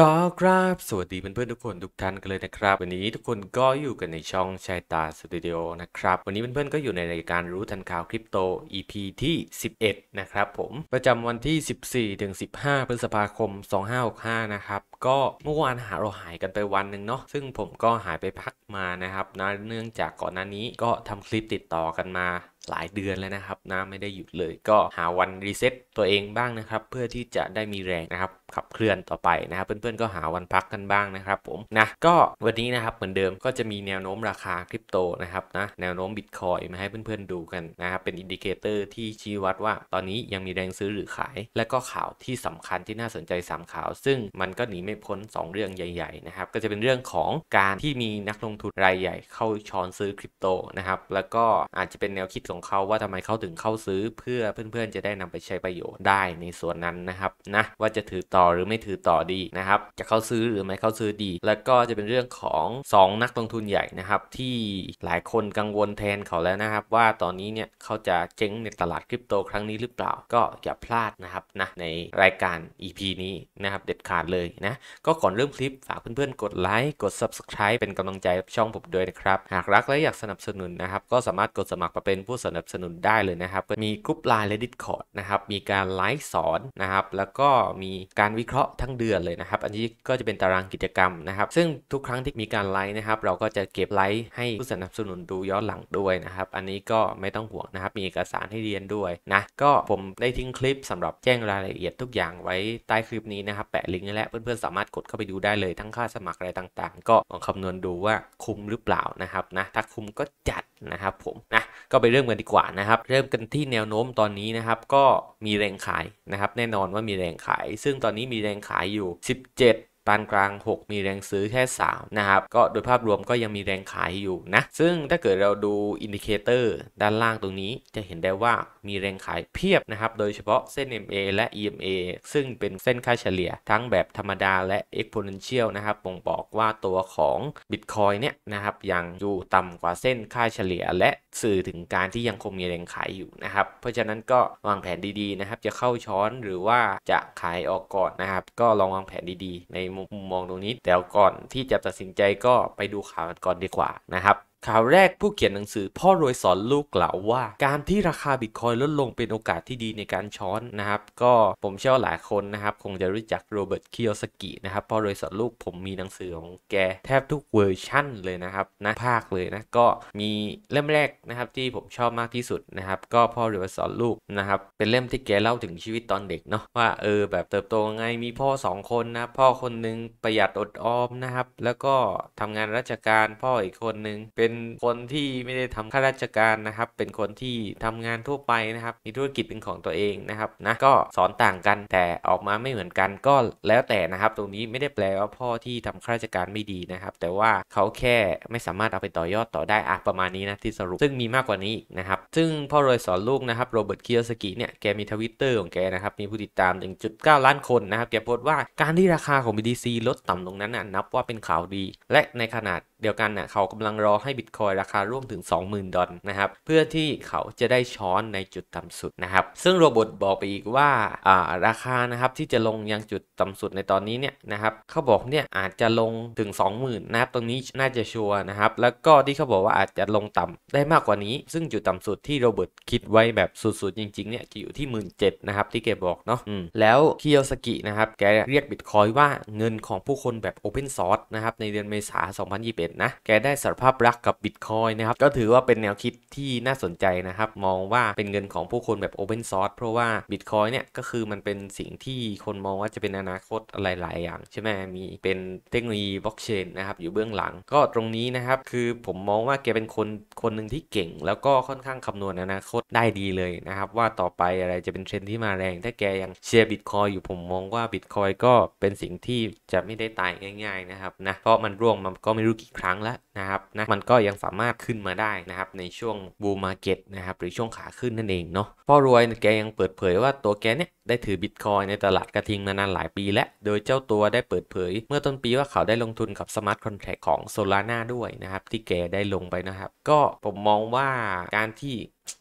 ก็ครับสวัสดีเพื่อนๆทุกคนทุกท่านกันเลยนะครับ วันนี้ทุกคนก็อยู่กันในช่องชายตาสตูดิโอนะครับ วันนี้เพื่อนๆก็อยู่ในรายการรู้ทันข่าวคริปโต EP ที่ 11 นะครับผมประจำวันที่ 14ถึง15 พฤษภาคม 2565 นะครับก็เมื่อวานหาเราหายกันไปวันหนึ่งเนาะซึ่งผมก็หายไปพักมานะครับนะเนื่องจากก่อนหน้านี้ก็ทำคลิปติดต่อกันมา หลายเดือนแล้วนะครับนะไม่ได้หยุดเลย ก็หาวันรีเซ็ตตัวเองบ้างนะครับเพื่อที่จะได้มีแรงนะครับขับเคลื่อนต่อไปนะครับเพื่อนๆก็หาวันพักกันบ้างนะครับผมนะก็วันนี้นะครับเหมือนเดิมก็จะมีแนวโน้มราคาคริปโตนะครับนะแนวโน้มบิตคอยมาให้เพื่อนๆดูกันนะครับเป็นอินดิเคเตอร์ที่ชี้วัดว่า ตอนนี้ยังมีแรงซื้อหรือขายและก็ข่าวที่สำคัญที่น่าสนใจ 3ข่าว ซึ่งมันก็หนีไม่ไม่พ้น2เรื่องใหญ่ ๆนะครับก็จะเป็นเรื่องของการที่มีนักลงทุนราย ใหญ่เข้าช้อนซื้อคริปโตนะครับ แล้วก็อาจจะเป็นแนวคิดของเขาว่าทำไมเขาถึงเข้าซื้อเพื่อเพื่อนๆจะได้นำไปใช้ประโยชน์ได้ในส่วนนั้นนะครับนะว่าจะถือต่อหรือไม่ถือต่อดีนะครับ จะเข้าซื้อหรือไม่เข้าซื้อดี แล้วก็จะเป็นเรื่องของ 2 นักลงทุนใหญ่นะครับ ที่หลายคนกังวลแทนเขาแล้วนะครับ ว่าตอนนี้เนี่ยเขาจะเจ๊งในตลาดคริปโตครั้งนี้หรือเปล่าก็อย่าพลาดนะครับนะในรายการ EP นี้นะครับ เด็ดขาดเลยนะก็ก่อนเริ่มคลิปฝากเพื่อนๆกดไลค์กด Subscribe เป็นกำลังใจช่องผม ด้วยนะครับ หากรักและอยากสนับสนุนนะครับ ก็สามารถกดสมัครมาเป็นผู้สนับสนุนได้เลยนะครับมีกลุ่มไลน์และดิสคอร์ดนะครับมีการไลฟ์สอนนะครับแล้วก็มีการวิเคราะห์ทั้งเดือนเลยนะครับ อันนี้ก็จะเป็นตารางกิจกรรมนะครับ ซึ่งทุกครั้งที่มีการไลฟ์นะครับ เราก็จะเก็บไลฟ์ให้ผู้สนับสนุนดูย้อนหลังด้วยนะครับอันนี้ก็ไม่ต้องห่วงนะครับ มีเอกสารให้เรียนด้วยนะก็ผมได้ทิ้งคลิปสำหรับแจ้งรายละเอียดทุกอย่างไว้ใต้คลิปนี้นะครับแปะลิงก์และเพื่อนๆสามารถกดเข้าไปดูได้เลย ทั้งค่าสมัครอะไรต่างๆ ก็ลองคำนวณดูว่าคุ้มหรือเปล่านะครับนะถ้าคุ้มก็จัดนะครับผมนะก็ไปเริ่มกันดีกว่านะครับเริ่มกันที่แนวโน้มตอนนี้นะครับ ก็มีแรงขายนะครับ แน่นอนว่ามีแรงขายซึ่งตอนนี้มีแรงขายอยู่ 17ปานกลาง 6 มีแรงซื้อแค่ 3 นะครับ ก็โดยภาพรวมก็ยังมีแรงขายอยู่นะ ซึ่งถ้าเกิดเราดูอินดิเคเตอร์ด้านล่างตรงนี้จะเห็นได้ว่ามีแรงขายเพียบนะครับ โดยเฉพาะเส้น MA และ EMA ซึ่งเป็นเส้นค่าเฉลี่ยทั้งแบบธรรมดาและ Exponential นะครับบ่งบอกว่าตัวของ Bitcoin เนี่ยนะครับ ยังอยู่ต่ำกว่าเส้นค่าเฉลี่ย และสื่อถึงการที่ยังคงมีแรงขายอยู่นะครับเพราะฉะนั้นก็วางแผนดีๆนะครับจะเข้าช้อนหรือว่าจะขายออกก่อนนะครับก็ลองวางแผนดี ๆในมุมมองตรงนี้แต่ก่อนที่จะตัดสินใจก็ไปดูข่าวกันก่อนดีกว่านะครับข่าวแรกผู้เขียนหนังสือ พ่อรวยสอนลูกกล่าวว่า การที่ราคาบิตคอยลดลงเป็นโอกาสที่ดีในการช้อนนะครับ ก็ผมเชื่อหลายคนนะครับ คงจะรู้จักโรเบิร์ตคิโยสกินะครับ พ่อรวยสอนลูกผมมีหนังสือของแกแทบทุกเวอร์ชั่นเลยนะครับนะภาคเลยนะก็มีเล่มแรกนะครับที่ผมชอบมากที่สุดนะครับ ก็พ่อรวยสอนลูกนะครับเป็นเล่มที่แกเล่าถึงชีวิตตอนเด็กเนาะว่าเออแบบเติบโตไงมีพ่อ 2 คนนะพ่อคนนึงประหยัดอดออมนะครับแล้วก็ทำงานราชการพ่ออีกคนนึงเป็นนคนที่ไม่ได้ทำข้าราชการ นะครับ เป็นคนที่ทำงานทั่วไป นะครับ มีธุรกิจเป็นของตัวเองนะครับนะ ก็สอนต่างกันแต่ออกมาไม่เหมือนกันก็แล้วแต่นะครับตรงนี้ไม่ได้แปลว่าพ่อที่ทำข้าราชการไม่ดีนะครับ แต่ว่าเขาแค่ไม่สามารถ เอาไปต่อยอดต่อได้อะประมาณนี้นะ ที่สรุป ซึ่งมีมากกว่านี้นะครับ ซึ่งพ่อรวยสอนลูกนะครับโรเบิร์ตเคียสกิเนี่ยแกมีทวิตเตอร์ของแกนะครับมีผู้ติดตาม 1.9 ล้านคนนะครับแกโพสต์ว่าการที่ราคาของ BTC ลดต่ำลงนั้นนับว่าเป็นข่าวดีและในขนาดเดียวกันนะ่ะเขากำลังรอให้บิตคอยราคาร่วงถึง20,000ดอลนะครับเพื่อที่เขาจะได้ช้อนในจุดต่ำสุดนะครับซึ่งโรบอทบอกไปอีกว่าอ่าราคานะครับที่จะลงยังจุดต่ำสุดในตอนนี้เนี่ยนะครับเขาบอกเนี่ยอาจจะลงถึง 20,000นะครับตรงนี้น่าจะชัวร์นะครับแล้วก็ที่เขาบอกว่าอาจจะลงต่ำได้มากกว่านี้ ซึ่งจุดต่ำสุดที่โรบอทคิดไว้แบบสุดๆจริง ๆเนี่ยจะอยู่ที่ 1 7ื่นนะครับที่แกบอกเนาะแล้วคิโยสกินะครับ แกเรียกบิตคอยว่าเงินของผู้คนแบบโอเพนซอร์สนะครับในเดือนเมษา2021นะ แกได้สารภาพรักกับบิตคอยนะครับ ก็ถือว่าเป็นแนวคิดที่น่าสนใจนะครับ มองว่าเป็นเงินของผู้คนแบบ Open Source เพราะว่าบิตคอยเนี่ยก็คือมันเป็นสิ่งที่คนมองว่าจะเป็นอนาคตอะไรหลายอย่าง ใช่ไหม มีเป็นเทคโนโลยีบล็อกเชนนะครับ อยู่เบื้องหลัง ก็ตรงนี้นะครับ คือผมมองว่าแกเป็นคนคนหนึ่งที่เก่ง แล้วก็ค่อนข้างคำนวณอนาคตได้ดีเลยนะครับว่าต่อไปอะไรจะเป็นเทรนที่มาแรง ถ้าแกยังเชียร์บิตคอยอยู่ผมมองว่าบิตคอยก็เป็นสิ่งที่จะไม่ได้ตายง่าย ๆ นะครับนะ เพราะมันร่วงมันก็ไม่รู้กี่ครั้งแล้วนะครับนะ มันก็ยังสามารถขึ้นมาได้นะครับในช่วงบูมมาเก็ตนะครับ หรือช่วงขาขึ้นนั่นเองเนาะพ่อรวยแกยังเปิดเผยว่าตัวแกเนี่ยได้ถือบิตคอยในตลาดกระทิงมานานหลายปีและโดยเจ้าตัวได้เปิดเผย เมื่อต้นปีว่าเขาได้ลงทุนกับสมาร์ทคอนแท็คของ Solana ด้วยนะครับ ที่แกได้ลงไปนะครับ ก็ผมมองว่าการที่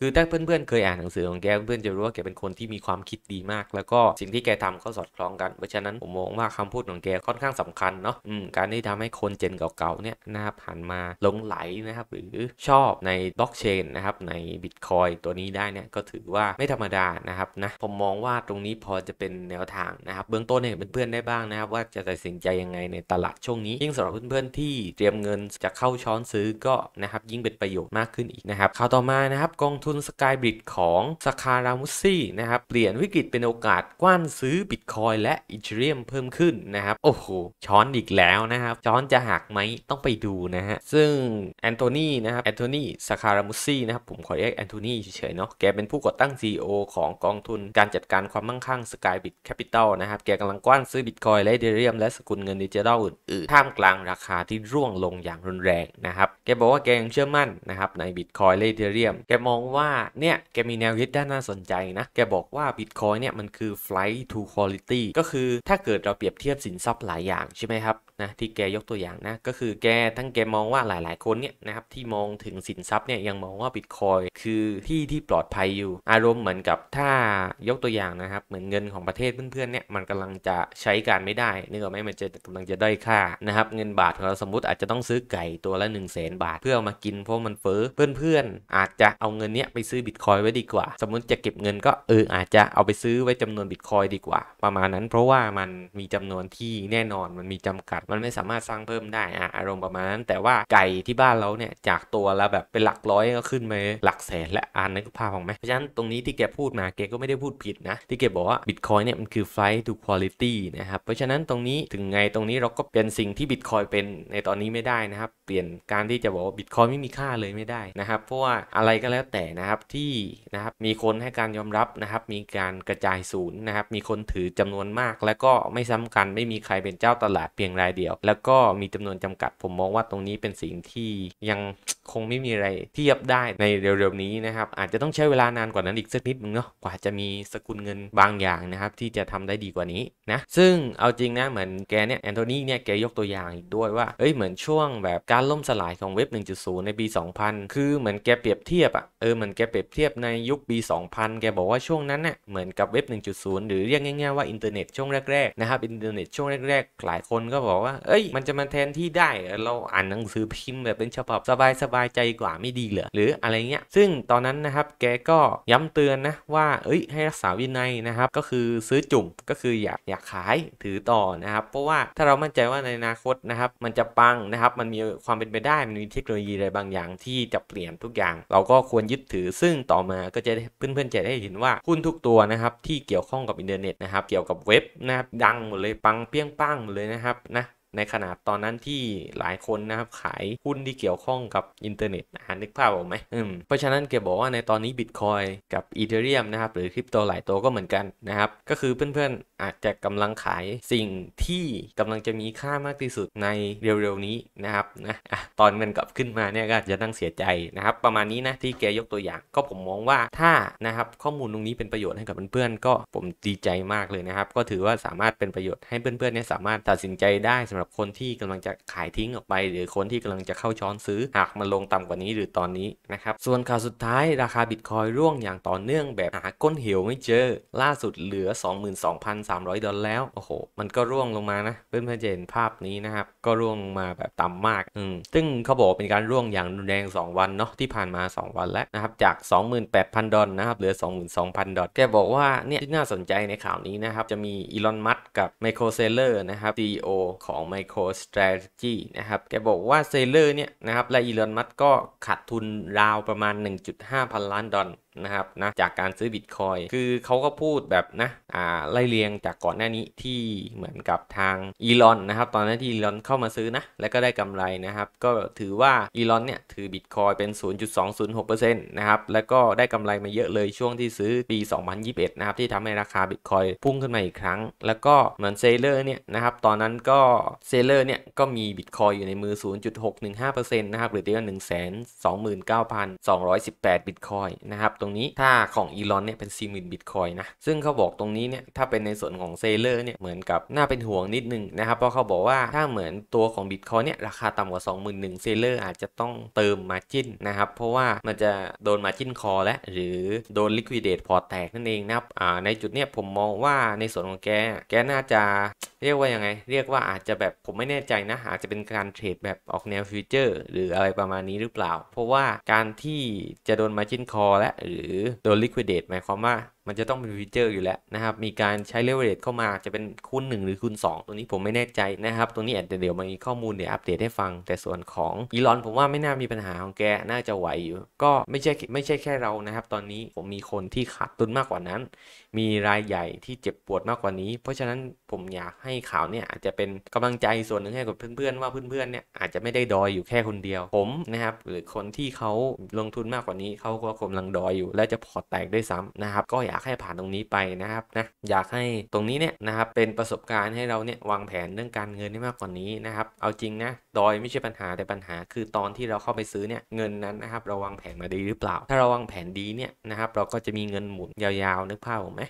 คือถ้าเพื่อนๆเคยอ่านหนังสือของแกเพื่อนจะรู้ว่าแกเป็นคนที่มีความคิดดีมาก แล้วก็สิ่งที่แกทำก็สอดคล้องกันเพราะฉะนั้นผมมองว่าคำพูดของแกค่อนข้างสำคัญเนาะการที่ทำให้คนเจนเก่าๆเนี่ยนะครับผ่านมาหลงไหลนะครับหรือชอบในบล็อกเชนนะครับในบิตคอยตัวนี้ได้เนี่ยก็ถือว่าไม่ธรรมดานะครับนะผมมองว่าตรงนี้พอจะเป็นแนวทางนะครับเบื้องต้นให้เพื่อนๆได้บ้างนะครับว่าจะตัดสินใจยังไงในตลาดช่วงนี้ยิ่งสำหรับเพื่อน ๆ ที่เตรียมเงินจะเข้าช้อนซื้อก็นะครับยิ่งเป็นประโยชน์มากขึ้นอีกนะครับข่าวต่อมานะครับ กองทุนสกายบริดของสคารามุซี่นะครับเปลี่ยนวิกฤตเป็นโอกาสกว้านซื้อบิตคอยและอีเทเรียมเพิ่มขึ้นนะครับโอ้โหช้อนอีกแล้วนะครับช้อนจะหักไหมต้องไปดูนะฮะซึ่งแอนโทนีนะครับแอนโทนีสคารามุซี่นะครับผมขอเรียกแอนโทนีเฉยๆเนาะแกเป็นผู้ก่อตั้ง CEO ของกองทุนการจัดการคความมั่งคั่ง Skybit Capital นะครับ แกกำลังกว้านซื้อบิตคอยและเดเรียม และสกุลเงินดิจิทัลอื่นๆ ท่ามกลางราคาที่ร่วงลงอย่างรุนแรงนะครับ แกบอกว่าแกยังเชื่อมั่น นะครับ ในบิตคอยและเดเรียม แกมองว่าเนี่ย แกมีแนวคิดด้านน่าสนใจนะ แกบอกว่าบิตคอยเนี่ย มันคือ flight to quality ก็คือถ้าเกิดเราเปรียบเทียบสินทรัพย์หลายอย่างใช่ไหมครับนะที่แกยกตัวอย่างนะ ก็คือแกทั้งแกมองว่าหลายๆ คนเนี่ยนะครับที่มองถึงสินทรัพย์เนี่ยยังมองว่าบิตคอยคือที่ที่ปลอดภัยอยู่ อารมณ์เหมือนกับถ้ายกตัวอย่างนะครับเหมือนเงินของประเทศเพื่อนๆ เนี่ย มันกำลังจะใช้การไม่ได้นึกออกไหมมันจะกำลังจะด้อยค่านะครับ เงินบาทของเราสมมติอาจจะต้องซื้อไก่ตัวละ1นึ่งแสนบาท เพื่อเอามากินเพราะมันเฟ้อ เพื่อนๆ อาจจะเอาเงินเนี้ยไปซื้อบิตคอยไว้ดีกว่า สมมติจะเก็บเงินก็เอออาจจะเอาไปซื้อไว้จำนวนบิตคอยดีกว่า ประมาณนั้นเพราะว่ามันมีจำนวนที่แน่นอน มันมีจำกัด มันไม่สามารถสร้างเพิ่มได้อะอารมณ์ประมาณนั้นแต่ว่าไก่ที่บ้านเราเนี่ยจากตัวละแบบเป็นหลักร้อยก็ขึ้นไปหลักแสนและอ่านในกภาพของไหมเพราะฉะนั้น ตรงนี้ที่แกพูดมาแกก็ไม่ได้พูดผิดนะที่ี่เก็บบอกว่า Bitcoin เนี่ยมันคือ flight to quality นะครับ เพราะฉะนั้นตรงนี้ถึงไงตรงนี้เราก็เป็นสิ่งที่ Bitcoin เป็นในตอนนี้ไม่ได้นะครับ เปลี่ยนการที่จะบอกว่า Bitcoin ไม่มีค่าเลยไม่ได้นะครับ เพราะว่าอะไรก็แล้วแต่นะครับที่นะครับมีคนให้การยอมรับนะครับ มีการกระจายศูนย์นะครับมีคนถือจำนวนมาก แล้วก็ไม่ซ้ำกันไม่มีใครเป็นเจ้าตลาดเพียงรายเดียวแล้วก็มีจำนวนจำกัดผมมองว่าตรงนี้เป็นสิ่งที่ยังคงไม่มีอะไรเทียบได้ในเร็วๆนี้นะครับอาจจะต้องใช้เวลานานกว่านั้นอีกสักนิดนึงเนาะกว่าจะมีสกุลเงินบางอย่างนะครับ ที่จะทำได้ดีกว่านี้นะ ซึ่งเอาจริงนะ เหมือนแกเนี่ยแอนโทนีเนี่ยแกยกตัวอย่างอีกด้วยว่าเอ้ยเหมือนช่วงแบบการล่มสลายของเว็บ 1.0ในปี2000คือเหมือนแกเปรียบเทียบอะเออเหมือนแกเปรียบเทียบในยุคปี2000 แกบอกว่าช่วงนั้นเนี่ยเหมือนกับเว็บ 1.0 หรือเรียกง่ายๆว่า อินเทอร์เน็ตช่วงแรกๆนะครับอินเทอร์เน็ตช่วงแรกๆหลายคนก็บอกว่าเอ้ยมันจะมาแทนที่ได้เราอ่านหนังสือพิมพ์แบบเป็นฉบับสบายๆใจกว่าไม่ดีเหรอหรืออะไรเงี้ยซึ่งตอนนั้นนะครับแกก็ย้ำเตือนนะว่า เอ้ยให้รักษาวินัยนะครับก็คือซื้อจุ่มก็คืออยากอยากขายถือต่อนะครับ เพราะว่าถ้าเรามั่นใจว่าในอนาคตนะครับ มันจะ ปังนะครับ มันมีความเป็นไปได้มันมี เทคโนโลยีอะไรบางอย่างที่จะเปลี่ยนทุกอย่าง เราก็ควรยึดถือซึ่งต่อมาก็จะเพื่อนๆจะได้เห็นว่าหุ้นทุกตัวนะครับ ที่เกี่ยวข้องกับอินเทอร์เน็ตนะครับเกี่ยวกับเว็บนะครับดังหมดเลยปังเปี้ยงปังหมดเลยนะครับนะในขนาดตอนนั้นที่หลายคนนะครับขายหุ้นที่เกี่ยวข้องกับอินเทอร์เน็ตอ่านึกภาพออกไหมอืมเพราะฉะนั้นแกบอกว่าในตอนนี้บิตคอยกับอีเธอเรียมนะครับ หรือคริปโตหลายตัวก็เหมือนกันนะครับ ก็คือเพื่อนๆ อาจจะกำลังขายสิ่งที่กำลังจะมีค่ามากที่สุดในเร็วๆนี้นะครับนะอะตอนมันกลับขึ้นมาเนี่ยก็จะต้องเสียใจนะครับประมาณนี้นะที่แกยกตัวอย่างก็ผมมองว่าถ้านะครับข้อมูลตรงนี้เป็นประโยชน์ให้กับเพื่อนๆก็ผมดีใจมากเลยนะครับก็ถือว่าสามารถเป็นประโยชน์ให้เพื่อนๆเนี่ยสามารถตัดสินใจได้าหรับคนที่กำลังจะขายทิ้งออกไป หรือคนที่กำลังจะเข้าช้อนซื้อ หากมันลงต่ำกว่านี้หรือตอนนี้นะครับ ส่วนข่าวสุดท้ายราคาบิตคอยร่วงอย่างต่อเนื่องแบบหาก้นเหวไม่เจอ ล่าสุดเหลือ 22,300 ดอลลาร์แล้ว โอ้โห มันก็ร่วงลงมานะ เพื่อนเพื่อนเห็นภาพนี้นะครับ ก็ร่วงมาแบบต่ำมากอืมซึ่งเขาบอกเป็นการร่วงอย่างรุนแรง2วันเนาะที่ผ่านมา 2 วันแล้วนะครับจาก 28,000 ดอลนะครับเหลือ 22,000 ดอลแกบอกว่าเนี่ยที่น่าสนใจในข่าวนี้นะครับจะมีอีลอน มัสกับไมโครเซเลอร์นะครับ CEO ของ Micro Strategy นะครับ แกบอกว่าเซเลอร์เนี่ยนะครับ และอีลอนมัสก็ขาดทุนราวประมาณ 1.5 พันล้านดอลลาร์นะครับนะจากการซื้อบิตคอยคือเขาก็พูดแบบนะอ่าไล่เรียงจากก่อนหน้านี้ที่เหมือนกับทางอีลอนนะครับ ตอนนั้นที่อีลอนเข้ามาซื้อนะ แล้วก็ได้กำไรนะครับ ก็ถือว่าอีลอนเนี่ยถือบิตคอยเป็น 0.206%นะครับ แล้วก็ได้กำไรมาเยอะเลยช่วงที่ซื้อปี 2021นะครับที่ทำให้ราคาบิตคอยพุ่งขึ้นมาอีกครั้ง แล้วก็เหมือนเซเลอร์เนี่ยนะครับตอนนั้นก็เซเลอร์เนี่ยก็มีบิตคอยอยู่ในมือ 0.615%นะครับหรือเดียว1 2 9 2 1 8บิตคอยนะครับตรงนี้ถ้าของอีลอนเนี่ยเป็น 4 0,000บิตคอยนะ ซึ่งเขาบอกตรงนี้เนี่ย ถ้าเป็นในส่วนของเซเลอร์เนี่ย เหมือนกับน่าเป็นห่วงนิดนึงนะครับ เพราะเขาบอกว่าถ้าเหมือนตัวของบิตคอยเนี่ย ราคาต่ำกว่า 21,000เซเลอร์อาจจะต้องเติมมาจิ้นนะครับ เพราะว่ามันจะโดนมาจิ้นคอและหรือโดนลิควิดเดตพอแตกนั่นเองนะครับในจุดเนี่ยผมมองว่าในส่วนของแกแกน่าจะเรียกว่ายังไง เรียกว่าอาจจะแบบผมไม่แน่ใจนะ อาจจะเป็นการเทรดแบบออกแนวฟิวเจอร์หรืออะไรประมาณนี้หรือเปล่าเพราะว่าการที่จะโดนมาจิ้นคอและหรือโดน liquidate หมายความว่ามันจะต้องเป็นฟีเจอร์อยู่แล้วนะครับ มีการใช้เลเวอเรจเข้ามาจะเป็นคูณ1หรือคูณ2ตัวนี้ผมไม่แน่ใจนะครับ ตัวนี้อาจจะเดี๋ยวมีข้อมูลเดี๋ยวอัปเดตให้ฟัง แต่ส่วนของอีลอนผมว่าไม่น่ามีปัญหาของแก น่าจะไหวอยู่ ก็ไม่ใช่ไม่ใช่แค่เรานะครับ ตอนนี้ผมมีคนที่ขาดทุนมากกว่านั้น มีรายใหญ่ที่เจ็บปวดมากกว่านี้ เพราะฉะนั้นผมอยากให้ข่าวเนี่ยอาจจะเป็นกำลังใจส่วนหนึ่งให้กับเพื่อนๆ ว่าเพื่อนๆเนี่ยอาจจะไม่ได้ดอยอยู่แค่คนเดียว ผมนะครับหรือคนที่เขาลงทุนมากกว่านี้เขาก็กำลังดอยอยู่ และจะพอแตกได้ซ้ำนะครับ ก็อยากากให้ผ่านตรงนี้ไปนะครับนะอยากให้ตรงนี้เนี่ยนะครับเป็นประสบการณ์ให้เราเนี่ยวางแผนเรื่องการเงินได้มากกว่านี้นะครับ เอาจริงนะดอยไม่ใช่ปัญหาแต่ปัญหาคือตอนที่เราเข้าไปซื้อเนี่ยเงินนั้นนะครับเราวางแผนมาดีหรือเปล่า ถ้าเราวางแผนดีเนี่ยนะครับ เราก็จะมีเงินหมุนยาวๆนึกภาพผมไหม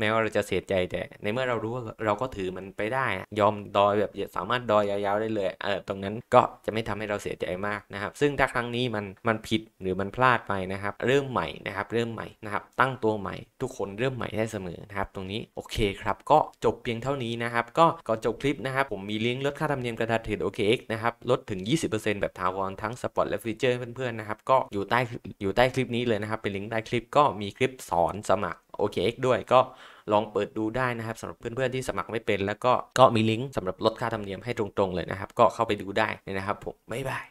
แม้ว่าเราจะเสียใจแต่ ในเมื่อเรารู้ว่าเราก็ถือมันไปได้ยอมดอยแบบสามารถดอยยาวๆได้เลยเออตรงนั้นก็จะไม่ทำให้เราเสียใจมากนะครับ ซึ่งถ้าครั้งนี้มันมันผิดหรือมันพลาดไปนะครับ เริ่มใหม่นะครับเริ่มใหม่นะครับ ตั้งตัวใหม่ทุกทุกคนเริ่มใหม่ได้เสมอนะครับตรงนี้ โอเคครับ ก็จบเพียงเท่านี้นะครับ ก็ก่อนจบคลิปนะครับผมมีลิงก์ลดค่าธรรมเนียมกระดาษถือกซ์นะครับลดถึง 20%แบบทาวรทั้งสปอร์ตและฟีเจอร์เพื่อนๆนะครับก็อยู่ใต้อยู่ใต้คลิปนี้เลยนะครับ เป็นลิงก์ใต้คลิปก็มีคลิปสอนสมัครโกซ์ด้วยก็ลองเปิดดูได้นะครับสำหรับเพื่อนๆที่สมัครไม่เป็น แล้วก็ก็มีลิงก์สำหรับลดค่าธรรมเนียมให้ตรงๆเลยนะครับก็เข้าไปดูได้นะครับผมบ๊ายบาย